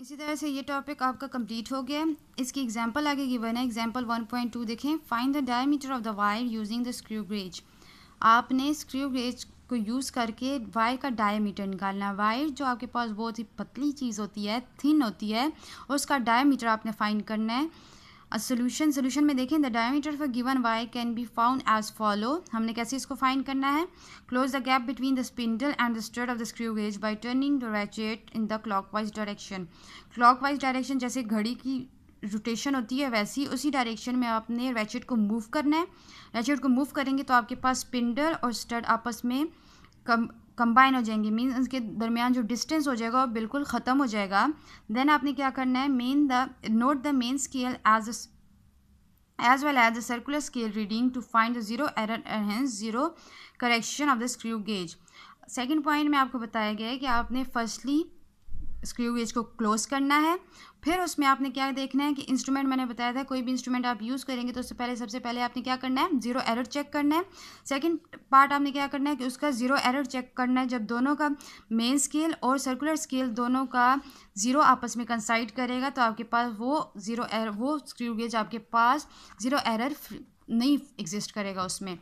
इसी तरह से ये टॉपिक आपका कंप्लीट हो गया इसकी एग्जांपल आगे गिवन है एग्जांपल 1.2 देखें find the diameter of the wire using the screw gauge आपने स्क्रू ग्रेज को यूज़ करके वायर का डायमीटर निकालना वायर जो आपके पास बहुत ही पतली चीज़ होती है थिन होती है और उसका डायमीटर आपने फाइंड करना है अ सोल्यूशन सोल्यूशन में देखें the diameter for given y can be found as follow हमने कैसे इसको फाइंड करना है close the gap between the spindle and the stud of the screw gauge by turning the ratchet in the clockwise direction clockwise direction जैसे घड़ी की rotation होती है वैसी उसी डायरेक्शन में आपने रैचेट को मूव करना है रैचेट को मूव करेंगे तो आपके पास स्पिंडल और स्टड आपस में कम कंबाइन हो जाएंगी मीन उनके दरमियान जो डिस्टेंस हो जाएगा वो बिल्कुल ख़त्म हो जाएगा देन आपने क्या करना है main the note the main scale as as well as the circular scale reading to find the zero error and zero correction of the screw gauge second point में आपको बताया गया है कि आपने फर्स्टली स्क्रू गेज को close करना है फिर उसमें आपने क्या देखना है कि इंस्ट्रूमेंट मैंने बताया था कोई भी इंस्ट्रूमेंट आप यूज़ करेंगे तो उससे पहले सबसे पहले आपने क्या करना है जीरो एरर चेक करना है सेकंड पार्ट आपने क्या करना है कि उसका जीरो एरर चेक करना है जब दोनों का मेन स्केल और सर्कुलर स्केल दोनों का जीरो आपस में कंसाइड करेगा तो आपके पास वो जीरो एर वो स्क्रू गेज आपके पास जीरो एरर नहीं एग्जिस्ट करेगा उसमें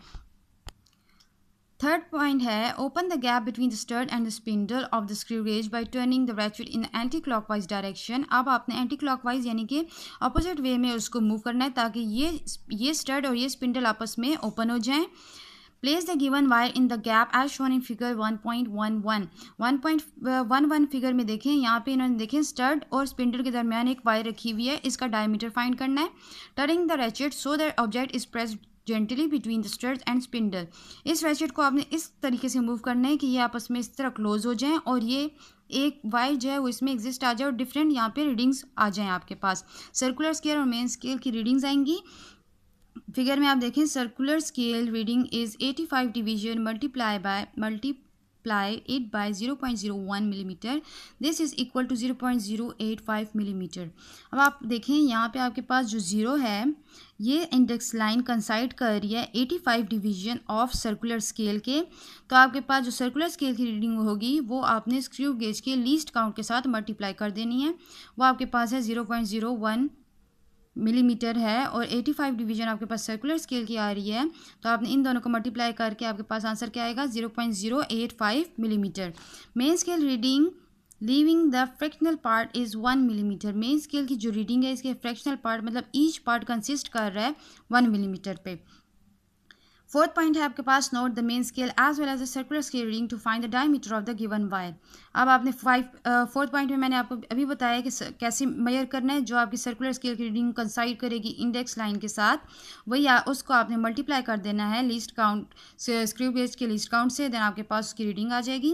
थर्ड पॉइंट है open the gap between the stud and the spindle of the screw gauge by turning the ratchet in anti clockwise direction अब आपने एंटी क्लॉक वाइज यानी कि अपोजिट वे में उसको मूव करना है ताकि ये ये स्टर्ड और ये स्पिंडल आपस में ओपन हो जाए प्लेस द गिवन वायर जाएं Place the given wire figure one point one one one point one one figure में देखें यहाँ पे इन्होंने देखें स्टर्ड और स्पिंडल के दरमियान एक वायर रखी हुई है इसका डायमीटर फाइंड करना है turning the ratchet so that object is pressed gently between the straight and spindle इस वेचेट को आपने इस तरीके से मूव करना है कि ये आपस में इस तरह क्लोज हो जाएं और ये एक वायर जो है वो इसमें एग्जिस्ट आ जाए और डिफरेंट यहाँ पे रीडिंग्स आ जाएं आपके पास सर्कुलर स्केल और मेन स्केल की रीडिंग्स आएंगी फिगर में आप देखें circular scale reading is eighty five division multiply by multi multiply it by 0.01 millimeter this is equal to 0.085 millimeter अब आप देखें यहाँ पे आपके पास जो ज़ीरो है ये इंडेक्स लाइन कंसाइड कर रही है 85 डिवीजन ऑफ सर्कुलर स्केल के तो आपके पास जो सर्कुलर स्केल की रीडिंग होगी वो आपने स्क्रू गेज के लीस्ट काउंट के साथ मल्टीप्लाई कर देनी है वो आपके पास है zero point zero one millimetre है और 85 डिवीजन आपके पास सर्कुलर स्केल की आ रही है तो आपने इन दोनों को मल्टीप्लाई करके आपके पास आंसर क्या आएगा 0.085 millimetre main scale reading leaving the fractional part is one millimetre main scale की जो रीडिंग है इसके फ्रैक्शनल पार्ट मतलब ईच पार्ट कंसिस्ट कर रहा है वन मिलीमीटर पे फोर्थ पॉइंट है आपके पास note the main scale as well as the circular scale reading to find the diameter of the given wire अब आपने फाइव फोर्थ पॉइंट में मैंने आपको अभी बताया कि कैसे मेयर करना है जो आपकी सर्कुलर स्केल की रीडिंग कंसाइड करेगी इंडेक्स लाइन के साथ वही आ, उसको आपने मल्टीप्लाई कर देना है लिस्ट काउंट स्क्रू बेस्ड के लिस्ट काउंट से देन आपके पास उसकी रीडिंग आ जाएगी